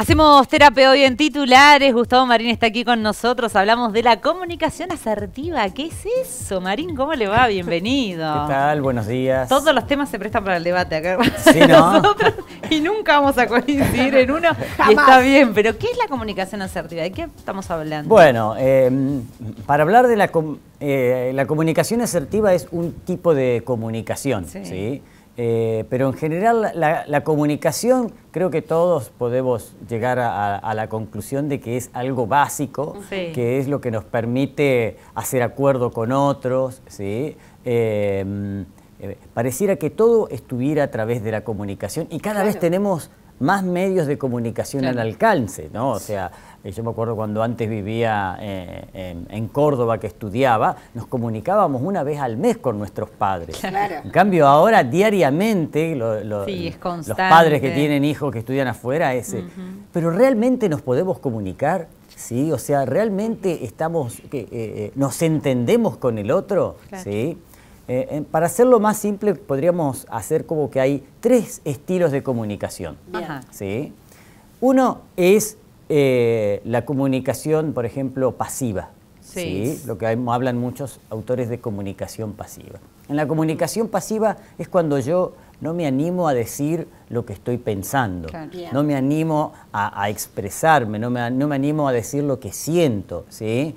Hacemos terapia hoy en titulares. Gustavo Marín está aquí con nosotros. Hablamos de la comunicación asertiva. ¿Qué es eso, Marín? ¿Cómo le va? Bienvenido. ¿Qué tal? Buenos días. Todos los temas se prestan para el debate acá. Sí, ¿no? Nosotros, y nunca vamos a coincidir en uno. está bien, pero ¿qué es la comunicación asertiva? ¿De qué estamos hablando? Bueno, em, para hablar de la, eh, la comunicación asertiva es un tipo de comunicación, ¿sí? Eh, pero en general la, comunicación creo que todos podemos llegar a, la conclusión de que es algo básico, que es lo que nos permite hacer acuerdo con otros, ¿sí? Eh, eh, pareciera que todo estuviera a través de la comunicación y cada vez tenemos más medios de comunicación al alcance, ¿no? O sea, yo me acuerdo cuando antes vivía eh, en, Córdoba, que estudiaba, nos comunicábamos una vez al mes con nuestros padres. Claro. En cambio, ahora diariamente, los padres que tienen hijos que estudian afuera, ese. Eh, pero realmente nos podemos comunicar, ¿sí? O sea, realmente estamos, eh, nos entendemos con el otro, claro. ¿sí? Eh, para hacerlo más simple, podríamos hacer como que hay tres estilos de comunicación. Uno es eh, la comunicación, por ejemplo, pasiva. Lo que hablan muchos autores de comunicación pasiva. En la comunicación pasiva es cuando yo no me animo a decir lo que estoy pensando, no me animo a, expresarme, no me, animo a decir lo que siento. Eh,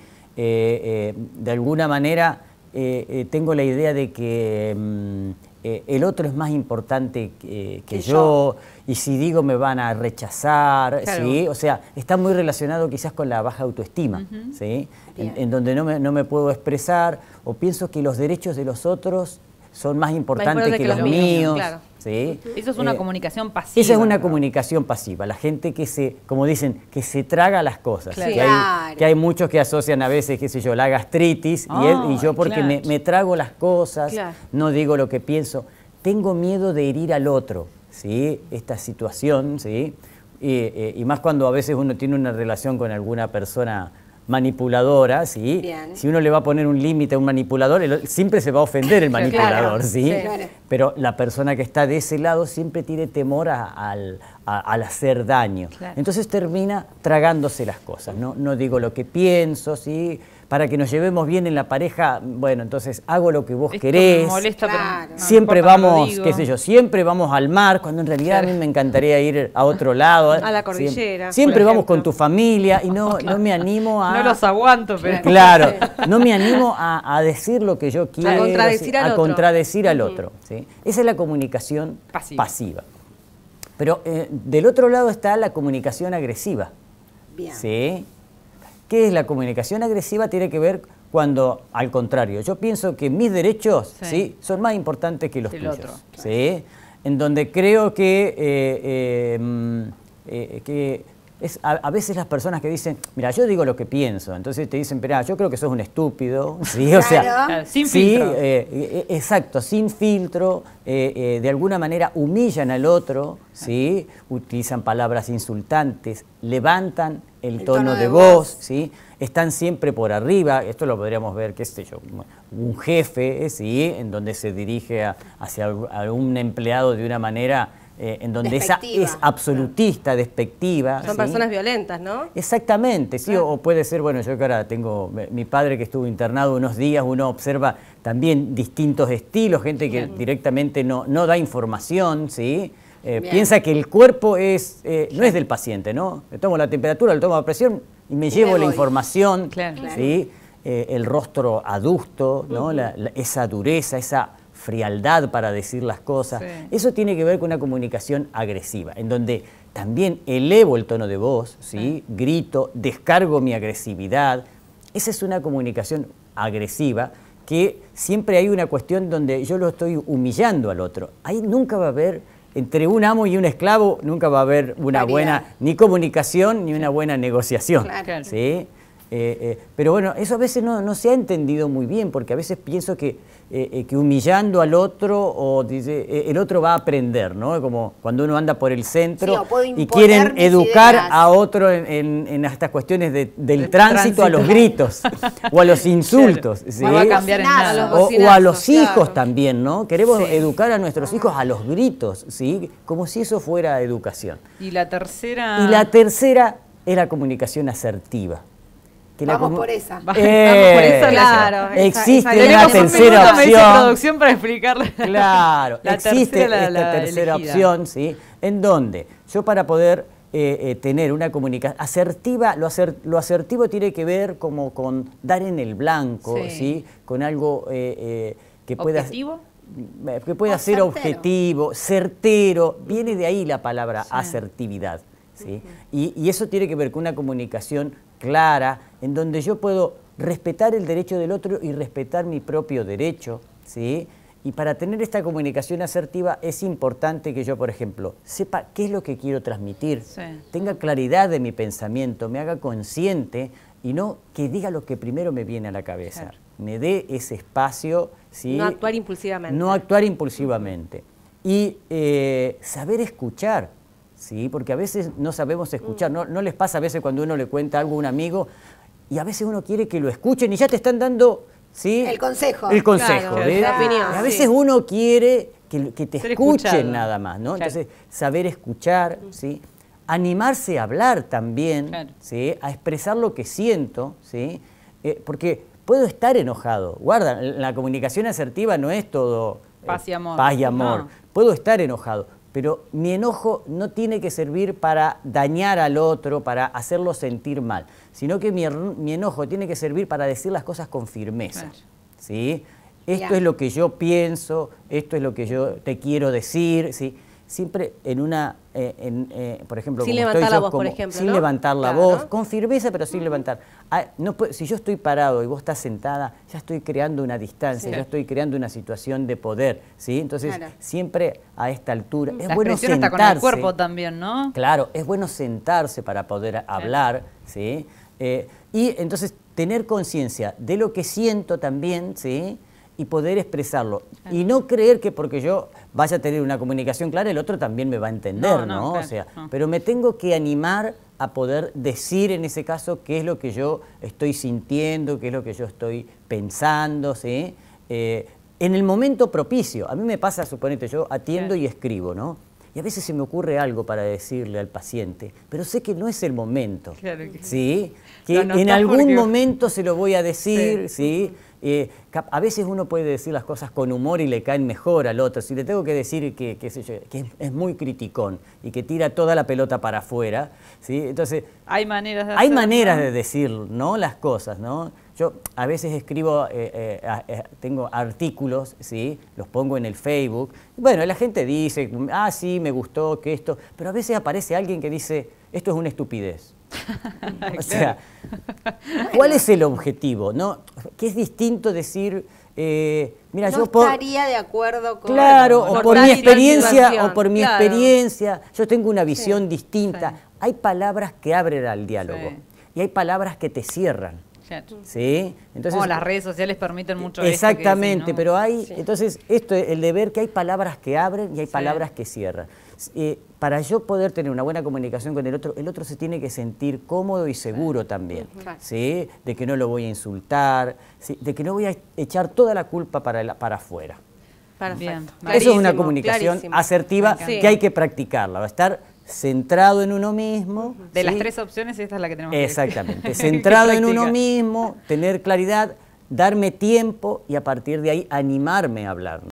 de alguna manera eh, eh, tengo la idea de que mm, eh, el otro es más importante que, yo, y si digo me van a rechazar, ¿sí? O sea, está muy relacionado quizás con la baja autoestima, ¿sí? En, donde no me, no me puedo expresar o pienso que los derechos de los otros son más importantes que, los, míos. Eso es una eh, comunicación pasiva. Esa es una comunicación pasiva, la gente que se, como dicen, que se traga las cosas. Claro. Que, hay, muchos que asocian a veces, qué sé yo, la gastritis y, yo porque me, trago las cosas, no digo lo que pienso. Tengo miedo de herir al otro, ¿sí? Esta situación, ¿sí? y eh, más cuando a veces uno tiene una relación con alguna persona manipuladoras, ¿sí? Si uno le va a poner un límite a un manipulador, siempre se va a ofender el manipulador, ¿sí? Pero la persona que está de ese lado siempre tiene temor a, al, hacer daño. Entonces termina tragándose las cosas, ¿no? No digo lo que pienso, ¿sí? para que nos llevemos bien en la pareja, bueno, entonces hago lo que vos querés. Me molesta, siempre vamos, qué sé yo, siempre vamos al mar, cuando en realidad a mí me encantaría ir a otro lado. A la cordillera. Siempre, vamos con tu familia y no, no me animo a... No los aguanto, pero... Claro, no me animo a, decir lo que yo quiero. A contradecir al a otro. Contradecir al otro ¿sí? Esa es la comunicación pasiva. Pero eh, del otro lado está la comunicación agresiva. Bien. ¿sí? ¿Qué es la comunicación agresiva? Tiene que ver cuando, al contrario, yo pienso que mis derechos sí. son más importantes que los otros. tuyos. En donde creo que, eh, eh, mm, eh, que a, veces las personas que dicen, mira, yo digo lo que pienso, entonces te dicen, pero yo creo que sos un estúpido, ¿sí? O sea, sin filtro. Eh, e, e, exacto, sin filtro, eh, eh, de alguna manera humillan al otro, ¿sí? Utilizan palabras insultantes, levantan el, tono, de, voz, Están siempre por arriba, esto lo podríamos ver, qué sé yo, un jefe, ¿sí? En donde se dirige hacia algún empleado de una manera eh, en donde esa es absolutista, despectiva. Son personas violentas, ¿no? Exactamente, sí, o puede ser, bueno, yo que ahora tengo mi padre que estuvo internado unos días, uno observa también distintos estilos, gente que directamente no, da información, ¿sí? Eh, piensa que el cuerpo es, eh, no es del paciente, ¿no? Le tomo la temperatura, le tomo la presión y me llevo la información, ¿sí? el rostro adusto, ¿no? esa dureza, esa frialdad para decir las cosas. Eso tiene que ver con una comunicación agresiva, en donde también elevo el tono de voz, ¿sí? grito, descargo mi agresividad. Esa es una comunicación agresiva que siempre hay una cuestión donde yo lo estoy humillando al otro. Ahí nunca va a haber, entre un amo y un esclavo, nunca va a haber una buena ni comunicación ni una buena negociación. Eh, eh, pero bueno, eso a veces no, se ha entendido muy bien, porque a veces pienso que, eh, humillando al otro, o el otro va a aprender, ¿no? Como cuando uno anda por el centro y quieren educar a otro en, estas cuestiones del tránsito, a los gritos o a los insultos. No va a cambiar nada. O, a los hijos también, ¿no? Queremos educar a nuestros hijos a los gritos, ¿sí? Como si eso fuera educación. Y la tercera. Y la tercera es la comunicación asertiva. Vamos por esa. Vamos eh, por esa. Claro. Existe una tercera opción. introducción para explicarle. Claro. existe la, esta tercera opción, ¿sí? En donde yo para poder eh, eh, tener una comunicación asertiva, lo, lo, asertivo tiene que ver como con dar en el blanco, ¿sí? Con algo que pueda... Mm, que pueda ser objetivo, certero. Viene de ahí la palabra asertividad. ¿sí? y, y eso tiene que ver con una comunicación clara, en donde yo puedo respetar el derecho del otro y respetar mi propio derecho, ¿sí? Y para tener esta comunicación asertiva es importante que yo, por ejemplo, sepa qué es lo que quiero transmitir, tenga claridad de mi pensamiento, me haga consciente y no que diga lo que primero me viene a la cabeza. Me dé ese espacio. ¿sí? No actuar impulsivamente. No actuar impulsivamente. Y eh, saber escuchar. ¿sí? porque a veces no sabemos escuchar. Mm. ¿no? les pasa a veces cuando uno le cuenta algo a un amigo y a veces uno quiere que lo escuchen y ya te están dando ¿sí? el consejo? El consejo. la opinión, a veces uno quiere que, te escuchen nada más. ¿no? Entonces, saber escuchar, mm. ¿sí? animarse a hablar también, a expresar lo que siento, ¿sí? Eh, porque puedo estar enojado. Guarda, la comunicación asertiva no es todo eh, paz y amor. Paz y amor. Puedo estar enojado, pero mi enojo no tiene que servir para dañar al otro, para hacerlo sentir mal, sino que mi, er-, enojo tiene que servir para decir las cosas con firmeza. ¿sí? Esto es lo que yo pienso, esto es lo que yo te quiero decir. ¿sí? siempre en una, eh, eh, por ejemplo, sin levantar la voz, por ejemplo, sin levantar la voz, con firmeza, pero sin levantar. Ah, si yo estoy parado y vos estás sentada, ya estoy creando una distancia, ya estoy creando una situación de poder, ¿sí? Entonces siempre a esta altura mm. es bueno sentarse. Está con el cuerpo también, ¿no? Claro, es bueno sentarse para poder hablar, ¿sí? Eh, y entonces tener conciencia de lo que siento también, ¿sí? y poder expresarlo. Y no creer que porque yo vaya a tener una comunicación clara, el otro también me va a entender, ¿no? no, o sea, pero me tengo que animar a poder decir en ese caso qué es lo que yo estoy sintiendo, qué es lo que yo estoy pensando, ¿sí? Eh, en el momento propicio. A mí me pasa, suponete, yo atiendo y escribo, ¿no? Y a veces se me ocurre algo para decirle al paciente, pero sé que no es el momento. Claro que sí. Que en algún momento se lo voy a decir, ¿sí? Eh, a veces uno puede decir las cosas con humor y le caen mejor al otro. Si le tengo que decir que, es, muy criticón y que tira toda la pelota para afuera, ¿sí? entonces... Hay maneras de Hay maneras de decir ¿no? las cosas, ¿no? Yo a veces escribo, eh, eh, tengo artículos, ¿sí? los pongo en el Facebook. Bueno, la gente dice, ah, sí, me gustó, que esto. Pero a veces aparece alguien que dice, esto es una estupidez. o sea, ¿cuál es el objetivo? No, es distinto decir... Eh, mira, yo estaría de acuerdo con claro o por mi experiencia o por mi experiencia yo tengo una visión distinta hay palabras que abren al diálogo y hay palabras que te cierran ¿Sí? Entonces, oh, las redes sociales permiten mucho Exactamente, pero hay, entonces, esto, el deber que hay palabras que abren y hay palabras que cierran. Eh, para yo poder tener una buena comunicación con el otro, el otro se tiene que sentir cómodo y seguro también, De que no lo voy a insultar, de que no voy a echar toda la culpa para, para afuera. Eso es una comunicación asertiva que hay que practicarla, va a estar centrado en uno mismo. De las tres opciones, esta es la que tenemos. Exactamente, centrado en uno mismo, tener claridad, darme tiempo y a partir de ahí animarme a hablar.